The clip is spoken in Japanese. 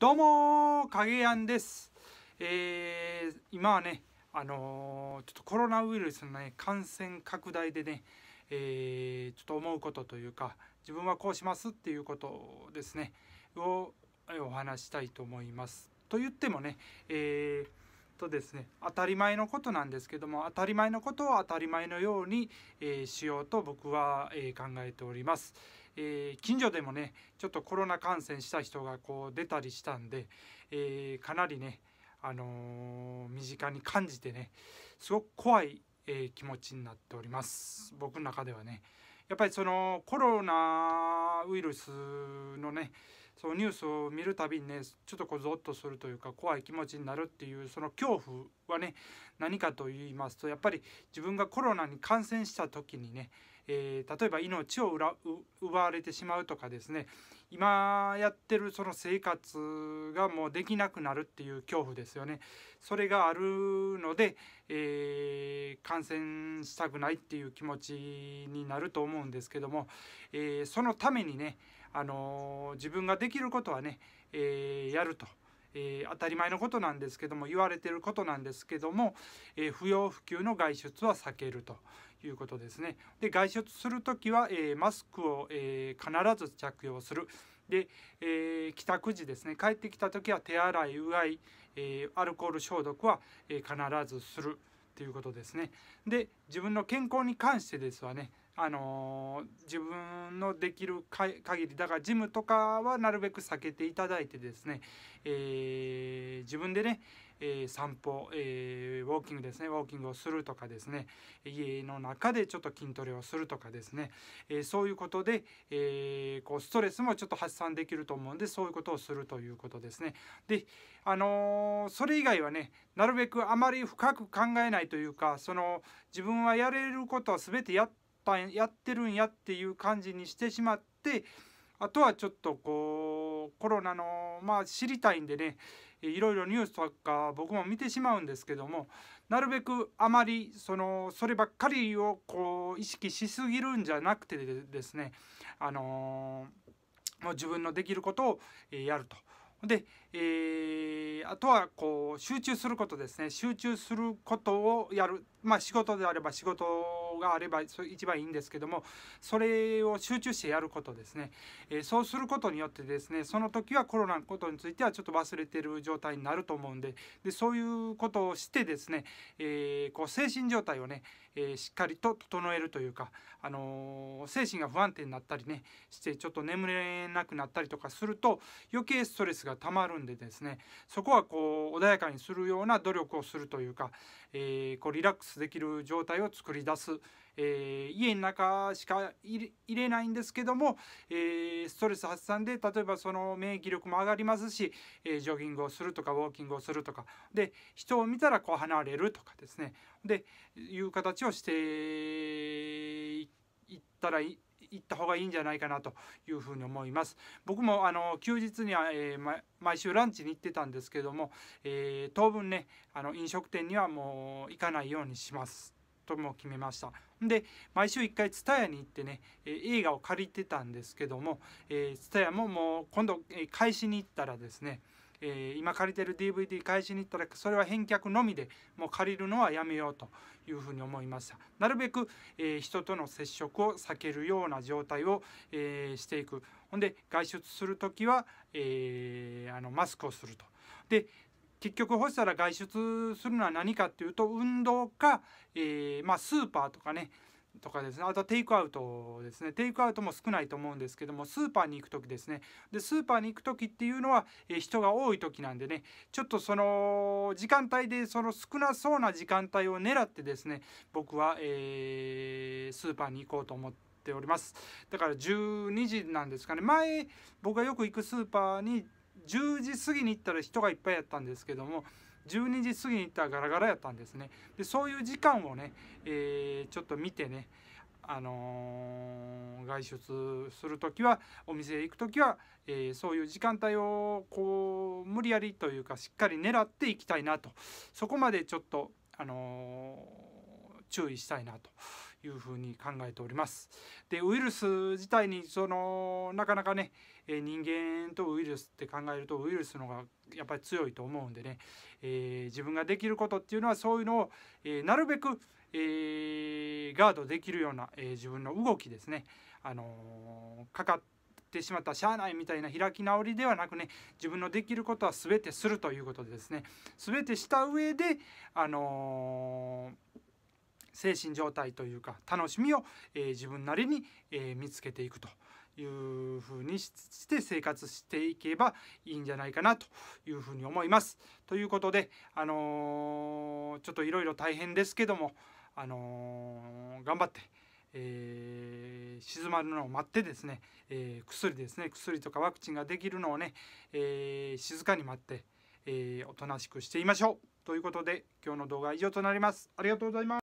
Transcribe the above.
どうも影やんです、えー、今はねあのー、ちょっとコロナウイルスのね感染拡大でね、えー、ちょっと思うことというか自分はこうしますっていうことですねをお話したいと思いますと言ってもねえー、とですね当たり前のことなんですけども当たり前のことを当たり前のように、えしようと僕は、え考えております。えー、近所でもねちょっとコロナ感染した人がこう出たりしたんで、えー、かなりね、あのー、身近に感じてねすごく怖い、え気持ちになっております僕の中ではね。やっぱりそのコロナウイルスのねそのニュースを見るたびにねちょっとこうゾッとするというか怖い気持ちになるっていうその恐怖はね何かと言いますとやっぱり自分がコロナに感染した時にね、えー、例えば命を奪われてしまうとかですね今やってるその生活がもうできなくなるっていう恐怖ですよねそれがあるので、えー、感染したくないっていう気持ちになると思うんですけども、えー、そのためにね、あの自分ができることはね、えやると。えー、当たり前のことなんですけども言われてることなんですけども、えー、不要不急の外出は避けるということですね。で外出する時は、えー、マスクを、え必ず着用する。で、え帰宅時ですね帰ってきた時は手洗いうがい、えアルコール消毒は、え必ずするということですね。で自分の健康に関してですわねあの自分のできる限りだからジムとかはなるべく避けていただいてですね、えー、自分でね、えー、散歩、えー、ウォーキングですねウォーキングをするとかですね家の中でちょっと筋トレをするとかですね、えそういうことで、えこうストレスもちょっと発散できると思うんでそういうことをするということですね。であのそれ以外はねなるべくあまり深く考えないというかその自分はやれることは全てやってたやってるんやっていう感じにしてしまってあとはちょっとこうコロナのまあ知りたいんでねいろいろニュースとか僕も見てしまうんですけどもなるべくあまりそのそればっかりをこう意識しすぎるんじゃなくてですねあのもう自分のできることをやると。で、えー、あとはこう集中することですね集中することをやるまあ仕事であれば仕事があれば一番いいんですけどもそれを集中してやることですね、えー、そうすることによってですねその時はコロナのことについてはちょっと忘れてる状態になると思うんででそういうことをしてですね、えー、こう精神状態をね、えー、しっかりと整えるというか、あのー、精神が不安定になったりねしてちょっと眠れなくなったりとかすると余計ストレスがたまるんでですねそこはこう穏やかにするような努力をするというか、えー、こうリラックスできる状態を作り出す。えー、家の中しか入れないんですけども、えー、ストレス発散で例えばその免疫力も上がりますし、えー、ジョギングをするとかウォーキングをするとかで人を見たらこう離れるとかですねでいう形ををしていったらい行った方がいいんじゃないかなというふに思います。僕もあの休日には、えー、毎週ランチに行ってたんですけども、えー、当分ねあの飲食店にはもう行かないようにします。とも決めましたで毎週1回 TSUTAYA に行ってね、えー、映画を借りてたんですけども TSUTAYA、ももう今度、えー、返しに行ったらですねえー、今借りてる DVD 返しに行ったらそれは返却のみでもう借りるのはやめようというふうに思いましたなるべく、えー、人との接触を避けるような状態を、えー、していくほんで外出する時は、えー、あのマスクをするとで結局干したら外出するのは何かっていうと運動か、えーまあ、スーパーとかねとかですねあとはテイクアウトですねテイクアウトも少ないと思うんですけどもスーパーに行く時ですねでスーパーに行く時っていうのは、えー、人が多い時なんでねちょっとその時間帯でその少なそうな時間帯を狙ってですね僕は、えー、スーパーに行こうと思って。おりますだから12時なんですかね前僕がよく行くスーパーに10時過ぎに行ったら人がいっぱいやったんですけども12時過ぎに行ったらガラガラやったんですねでそういう時間をね、えー、ちょっと見てねあのー、外出する時はお店へ行く時は、えー、そういう時間帯をこう無理やりというかしっかり狙っていきたいなとそこまでちょっと、あのー、注意したいなというふうに考えております。でウイルス自体にそのなかなかね人間とウイルスって考えるとウイルスの方がやっぱり強いと思うんでね、えー、自分ができることっていうのはそういうのを、えー、なるべく、えー、ガードできるような、え自分の動きですね、あのかかってしまったしゃあないみたいな開き直りではなくね自分のできることは全てするということでですね全てした上であのー精神状態というか楽しみを、えー、自分なりに、えー、見つけていくというふうにして生活していけばいいんじゃないかなというふうに思います。ということで、あのー、ちょっといろいろ大変ですけども、あの頑張って。えー、静まるのを待ってですね、えー、薬ですね薬とかワクチンができるのをね、えー、静かに待って、えおとなしくしていましょうということで今日の動画は以上となりますありがとうございます